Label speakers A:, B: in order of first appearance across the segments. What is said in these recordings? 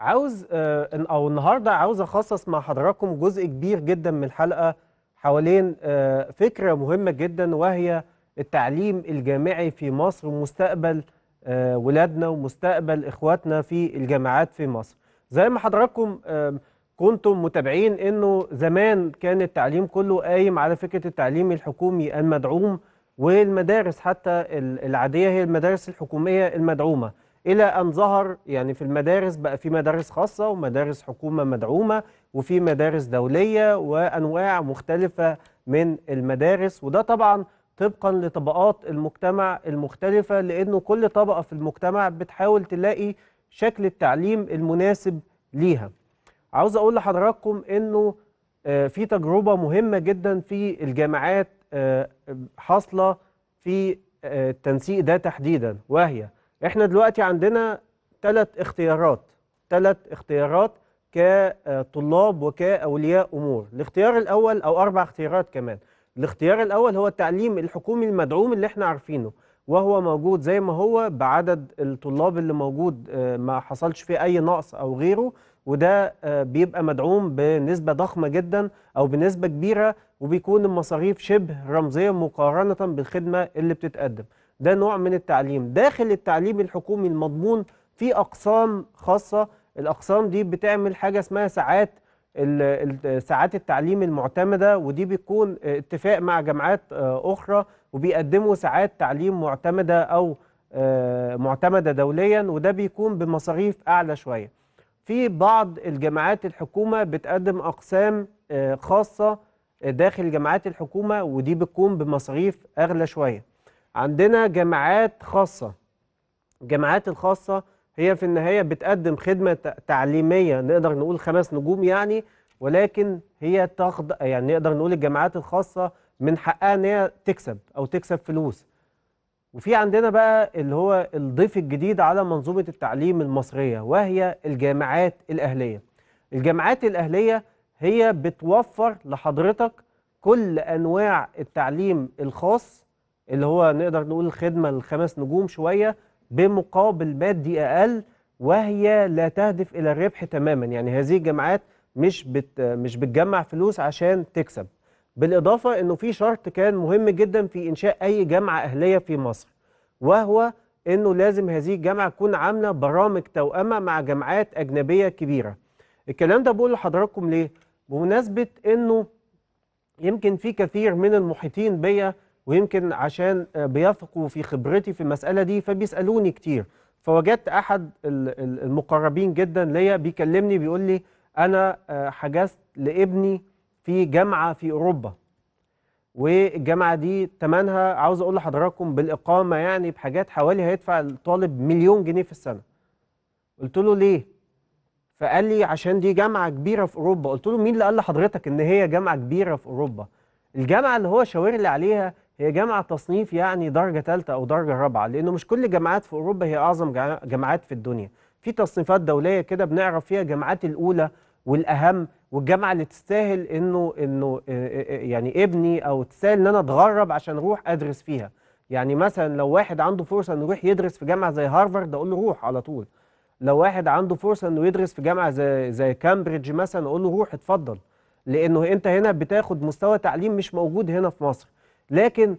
A: عاوز آه، او النهارده عاوز اخصص مع حضراتكم جزء كبير جدا من الحلقه حوالين آه، فكره مهمه جدا وهي التعليم الجامعي في مصر ومستقبل آه، ولادنا ومستقبل اخواتنا في الجامعات في مصر. زي ما حضراتكم كنتم متابعين انه زمان كان التعليم كله قايم على فكره التعليم الحكومي المدعوم والمدارس حتى العاديه هي المدارس الحكوميه المدعومه. الى ان ظهر يعني في المدارس بقى في مدارس خاصه ومدارس حكومه مدعومه وفي مدارس دوليه وانواع مختلفه من المدارس وده طبعا طبقا لطبقات المجتمع المختلفه لانه كل طبقه في المجتمع بتحاول تلاقي شكل التعليم المناسب ليها. عاوز اقول لحضراتكم انه آه، في تجربه مهمه جدا في الجامعات آه، حاصله في آه، التنسيق ده تحديدا وهي احنا دلوقتي عندنا ثلاث اختيارات ثلاث اختيارات كطلاب وكأولياء أمور الاختيار الأول أو أربع اختيارات كمان الاختيار الأول هو التعليم الحكومي المدعوم اللي احنا عارفينه وهو موجود زي ما هو بعدد الطلاب اللي موجود آه، ما حصلش فيه أي نقص أو غيره وده آه، بيبقى مدعوم بنسبة ضخمة جدا أو بنسبة كبيرة وبيكون المصاريف شبه رمزية مقارنة بالخدمة اللي بتتقدم ده نوع من التعليم داخل التعليم الحكومي المضمون في أقسام خاصة الأقسام دي بتعمل حاجة اسمها ساعات ساعات التعليم المعتمدة ودي بيكون اتفاق مع جامعات آه، أخرى وبيقدموا ساعات تعليم معتمدة أو آه، معتمدة دوليا وده بيكون بمصاريف أعلى شوية في بعض الجامعات الحكومة بتقدم أقسام آه، خاصة داخل جامعات الحكومة ودي بتكون بمصاريف أغلى شوية عندنا جامعات خاصة الجامعات الخاصة هي في النهاية بتقدم خدمة تعليمية نقدر نقول خمس نجوم يعني ولكن هي تاخد يعني نقدر نقول الجامعات الخاصة من حقها ان هي تكسب او تكسب فلوس وفي عندنا بقى اللي هو الضيف الجديد على منظومة التعليم المصرية وهي الجامعات الأهلية الجامعات الأهلية هي بتوفر لحضرتك كل أنواع التعليم الخاص اللي هو نقدر نقول خدمة الخمس نجوم شوية بمقابل مادي أقل وهي لا تهدف إلى الربح تماما يعني هذه الجامعات مش بت مش بتجمع فلوس عشان تكسب بالإضافة أنه في شرط كان مهم جدا في إنشاء أي جامعة أهلية في مصر وهو أنه لازم هذه الجامعة تكون عاملة برامج توأمة مع جامعات أجنبية كبيرة الكلام ده بقول لحضراتكم ليه؟ بمناسبة أنه يمكن في كثير من المحيطين بيا ويمكن عشان آه، بيثقوا في خبرتي في المسألة دي فبيسألوني كتير فوجدت أحد المقربين جدا ليا بيكلمني بيقول لي أنا آه، حجزت لابني في جامعة في أوروبا والجامعة دي تمنها عاوز أقول لحضراتكم بالإقامة يعني بحاجات حوالي هيدفع الطالب مليون جنيه في السنة قلت له ليه؟ فقال لي عشان دي جامعة كبيرة في أوروبا قلت له مين اللي قال لحضرتك إن هي جامعة كبيرة في أوروبا؟ الجامعة اللي هو شاور لي عليها هي جامعة تصنيف يعني درجة ثالثة أو درجة رابعة لأنه مش كل الجامعات في أوروبا هي أعظم جامعات في الدنيا في تصنيفات دولية كده بنعرف فيها الجامعات الأولى والأهم والجامعة اللي تستاهل إنه إنه يعني ابني أو تستاهل إن أنا أتغرب عشان أروح أدرس فيها يعني مثلا لو واحد عنده فرصة إنه يروح يدرس في جامعة زي هارفارد أقول له روح على طول لو واحد عنده فرصة إنه يدرس في جامعة زي زي كامبريدج مثلا أقول له روح اتفضل لأنه أنت هنا بتاخد مستوى تعليم مش موجود هنا في مصر لكن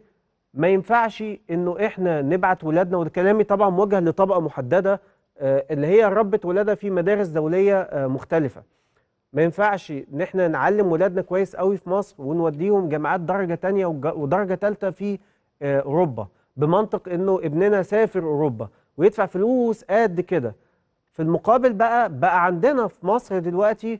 A: ما ينفعش انه احنا نبعت ولادنا وكلامي طبعا موجه لطبقه محدده آه، اللي هي ربة ولادها في مدارس دوليه آه، مختلفه ما ينفعش ان احنا نعلم ولادنا كويس قوي في مصر ونوديهم جامعات درجه تانية ودرجه ثالثه في آه، اوروبا بمنطق انه ابننا سافر اوروبا ويدفع فلوس قد كده في المقابل بقى بقى عندنا في مصر دلوقتي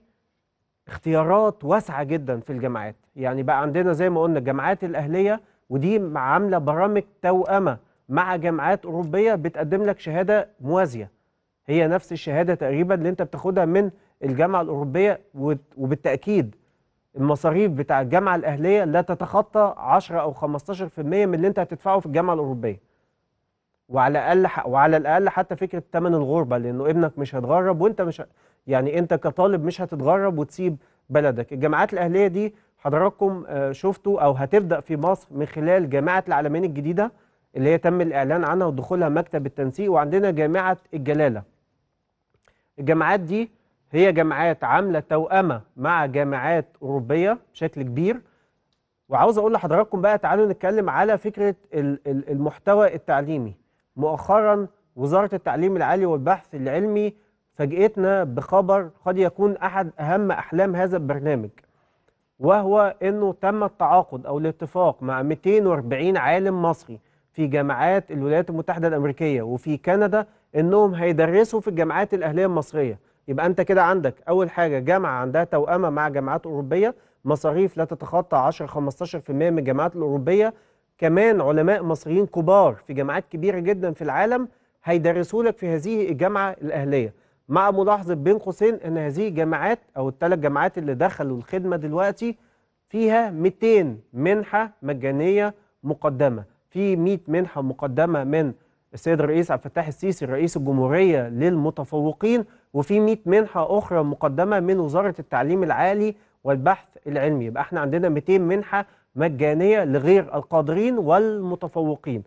A: اختيارات واسعه جدا في الجامعات يعني بقى عندنا زي ما قلنا الجامعات الاهليه ودي عامله برامج توأمه مع جامعات اوروبيه بتقدم لك شهاده موازيه هي نفس الشهاده تقريبا اللي انت بتاخدها من الجامعه الاوروبيه وبالتاكيد المصاريف بتاع الجامعه الاهليه لا تتخطى 10 او 15% من اللي انت هتدفعه في الجامعه الاوروبيه وعلى الاقل وعلى الاقل حتى فكره ثمن الغربه لانه ابنك مش هيتغرب وانت مش يعني انت كطالب مش هتتغرب وتسيب بلدك الجامعات الاهليه دي حضراتكم آه، شفتوا او هتبدا في مصر من خلال جامعه العالمين الجديده اللي هي تم الاعلان عنها ودخولها مكتب التنسيق وعندنا جامعه الجلاله الجامعات دي هي جامعات عامله توأمه مع جامعات اوروبيه بشكل كبير وعاوز اقول لحضراتكم بقى تعالوا نتكلم على فكره المحتوى التعليمي مؤخرا وزاره التعليم العالي والبحث العلمي فاجئتنا بخبر قد يكون أحد أهم أحلام هذا البرنامج وهو أنه تم التعاقد أو الاتفاق مع 240 عالم مصري في جامعات الولايات المتحدة الأمريكية وفي كندا أنهم هيدرسوا في الجامعات الأهلية المصرية يبقى أنت كده عندك أول حاجة جامعة عندها توأمة مع جامعات أوروبية مصاريف لا تتخطى 10-15% من الجامعات الأوروبية كمان علماء مصريين كبار في جامعات كبيرة جدا في العالم هيدرسوا لك في هذه الجامعة الأهلية مع ملاحظة بين قوسين أن هذه الجامعات أو الثلاث جامعات اللي دخلوا الخدمة دلوقتي فيها 200 منحة مجانية مقدمة في 100 منحة مقدمة من السيد الرئيس عبد الفتاح السيسي رئيس الجمهورية للمتفوقين وفي 100 منحة أخرى مقدمة من وزارة التعليم العالي والبحث العلمي يبقى احنا عندنا 200 منحة مجانية لغير القادرين والمتفوقين